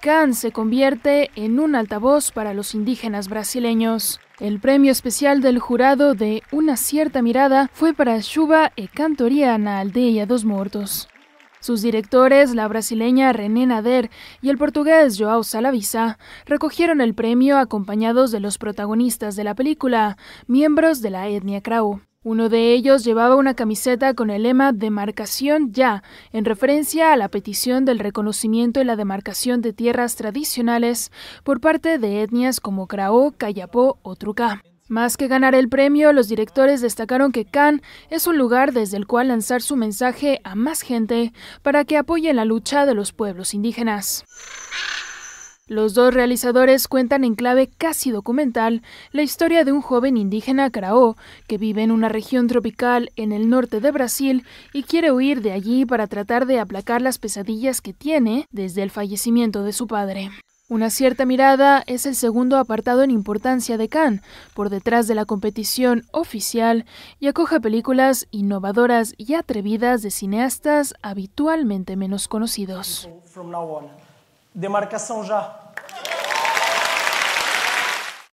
Can se convierte en un altavoz para los indígenas brasileños. El premio especial del jurado de Una cierta mirada fue para Shuba e Cantoriana Aldeia dos Muertos. Sus directores, la brasileña René Nader y el portugués João Salavisa, recogieron el premio acompañados de los protagonistas de la película, miembros de la etnia Krau. Uno de ellos llevaba una camiseta con el lema Demarcación ya, en referencia a la petición del reconocimiento y la demarcación de tierras tradicionales por parte de etnias como Krao, Cayapó o Trucá. Más que ganar el premio, los directores destacaron que Cannes es un lugar desde el cual lanzar su mensaje a más gente para que apoyen la lucha de los pueblos indígenas. Los dos realizadores cuentan en clave casi documental la historia de un joven indígena caraó que vive en una región tropical en el norte de Brasil y quiere huir de allí para tratar de aplacar las pesadillas que tiene desde el fallecimiento de su padre. Una cierta mirada es el segundo apartado en importancia de Cannes, por detrás de la competición oficial, y acoge películas innovadoras y atrevidas de cineastas habitualmente menos conocidos.